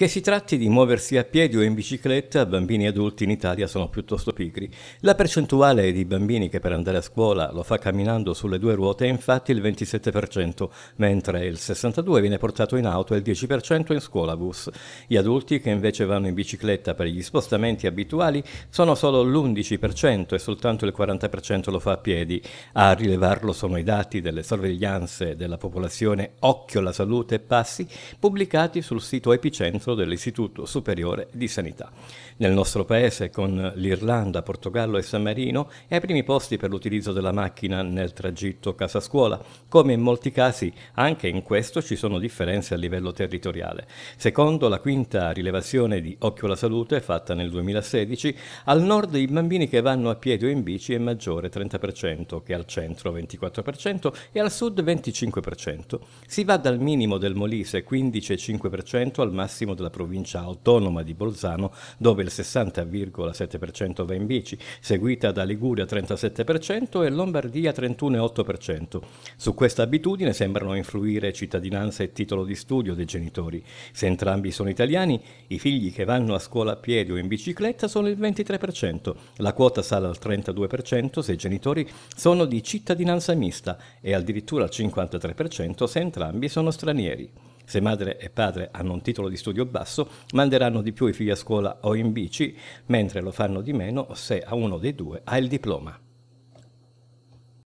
Che si tratti di muoversi a piedi o in bicicletta, bambini e adulti in Italia sono piuttosto pigri. La percentuale di bambini che per andare a scuola lo fa camminando sulle due ruote è infatti il 27%, mentre il 62% viene portato in auto e il 10% in scuolabus. Gli adulti che invece vanno in bicicletta per gli spostamenti abituali sono solo l'11% e soltanto il 40% lo fa a piedi. A rilevarlo sono i dati delle sorveglianze della popolazione Occhio alla salute e passi pubblicati sul sito Epicentro dentro dell'Istituto Superiore di Sanità. Nel nostro paese, con l'Irlanda, Portogallo e San Marino, è ai primi posti per l'utilizzo della macchina nel tragitto casa-scuola. Come in molti casi, anche in questo ci sono differenze a livello territoriale. Secondo la quinta rilevazione di Occhio alla Salute, fatta nel 2016, al nord i bambini che vanno a piedi o in bici è maggiore 30%, che al centro 24% e al sud 25%. Si va dal minimo del Molise 15,5% al massimo del della provincia autonoma di Bolzano, dove il 60,7% va in bici, seguita da Liguria 37% e Lombardia 31,8%. Su questa abitudine sembrano influire cittadinanza e titolo di studio dei genitori. Se entrambi sono italiani, i figli che vanno a scuola a piedi o in bicicletta sono il 23%, la quota sale al 32% se i genitori sono di cittadinanza mista e addirittura al 53% se entrambi sono stranieri se madre e padre hanno un titolo di studio basso, manderanno di più i figli a scuola o in bici, mentre lo fanno di meno se a uno dei due ha il diploma.